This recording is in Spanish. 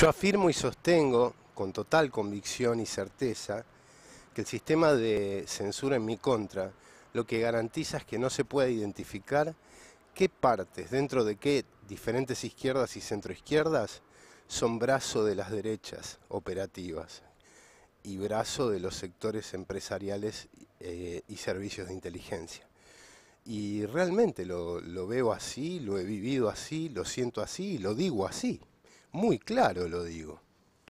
Yo afirmo y sostengo con total convicción y certeza que el sistema de censura en mi contra lo que garantiza es que no se pueda identificar qué partes, dentro de qué diferentes izquierdas y centroizquierdas, son brazo de las derechas operativas y brazo de los sectores empresariales eh, y servicios de inteligencia. Y realmente lo, lo veo así, lo he vivido así, lo siento así y lo digo así. Muy claro lo digo.